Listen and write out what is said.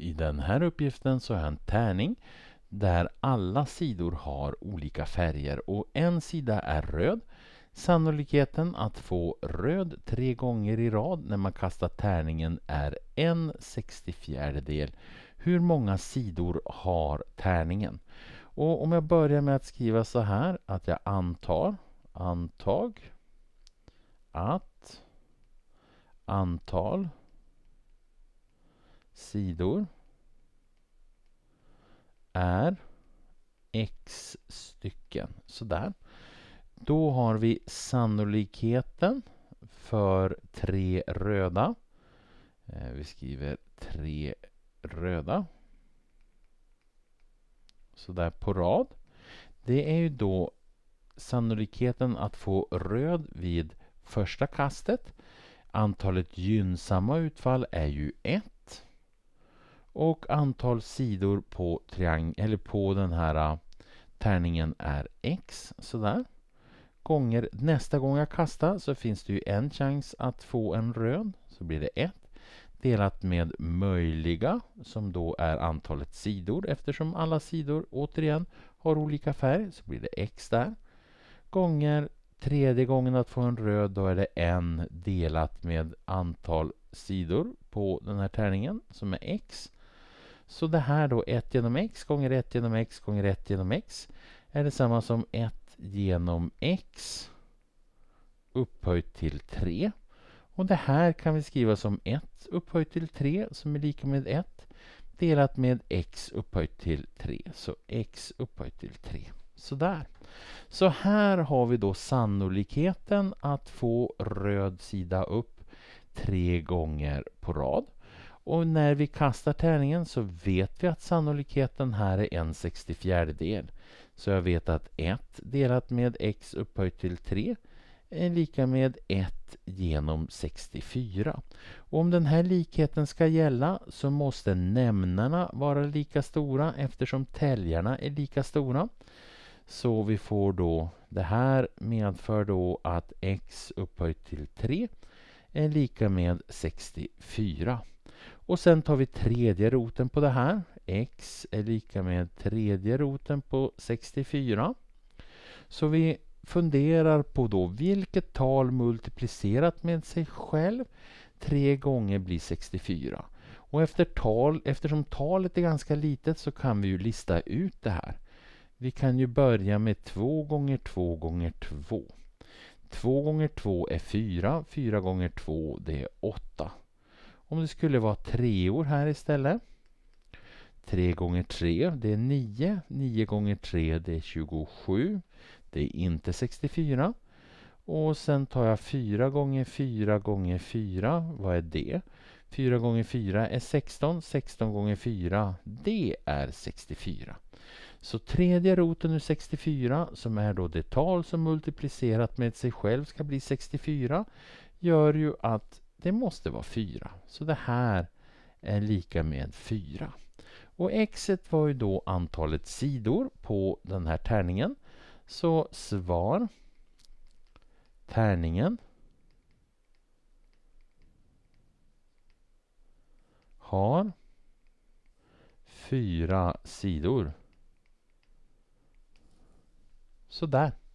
I den här uppgiften så har jag en tärning där alla sidor har olika färger och en sida är röd. Sannolikheten att få röd tre gånger i rad när man kastar tärningen är en sextiofjärdedel. Hur många sidor har tärningen? Och om jag börjar med att skriva så här att jag antar, antag, att, antal, sidor är x stycken. Sådär. Då har vi sannolikheten för tre röda. Eh, vi skriver tre röda. Sådär på rad. Det är ju då sannolikheten att få röd vid första kastet. Antalet gynnsamma utfall är ju 1. Och antal sidor på, triang eller på den här äh, tärningen är x, sådär. Gånger nästa gång jag kastar så finns det ju en chans att få en röd, så blir det 1 delat med möjliga, som då är antalet sidor eftersom alla sidor återigen har olika färg, så blir det x där. Gånger tredje gången att få en röd, då är det en delat med antal sidor på den här tärningen som är x. Så det här då 1 genom x gånger 1 genom x gånger 1 genom x är detsamma som 1 genom x upphöjt till 3. Och det här kan vi skriva som 1 upphöjt till 3 som är lika med 1 delat med x upphöjt till 3. Så x upphöjt till 3. Sådär. Så här har vi då sannolikheten att få röd sida upp tre gånger på rad. Och när vi kastar tärningen så vet vi att sannolikheten här är en 64 del. Så jag vet att 1 delat med x upphöjt till 3 är lika med 1 genom 64. Och om den här likheten ska gälla så måste nämnarna vara lika stora eftersom täljarna är lika stora. Så vi får då, det här medför då att x upphöjt till 3 är lika med 64. Och sen tar vi tredje roten på det här. x är lika med tredje roten på 64. Så vi funderar på då vilket tal multiplicerat med sig själv tre gånger blir 64. Och efter tal, eftersom talet är ganska litet så kan vi ju lista ut det här. Vi kan ju börja med 2 gånger 2 gånger 2. 2 gånger 2 är 4, 4 gånger 2 det är 8 om det skulle vara treor här istället. 3 gånger 3 det är 9. 9 gånger 3 det är 27. Det är inte 64. Och sen tar jag 4 gånger 4 gånger 4. Vad är det? 4 gånger 4 är 16. 16 gånger 4 det är 64. Så tredje roten ur 64, som är då det tal som multiplicerat med sig själv ska bli 64, gör ju att det måste vara 4. Så det här är lika med 4. Och x var ju då antalet sidor på den här tärningen. Så svar tärningen har fyra sidor. Sådär.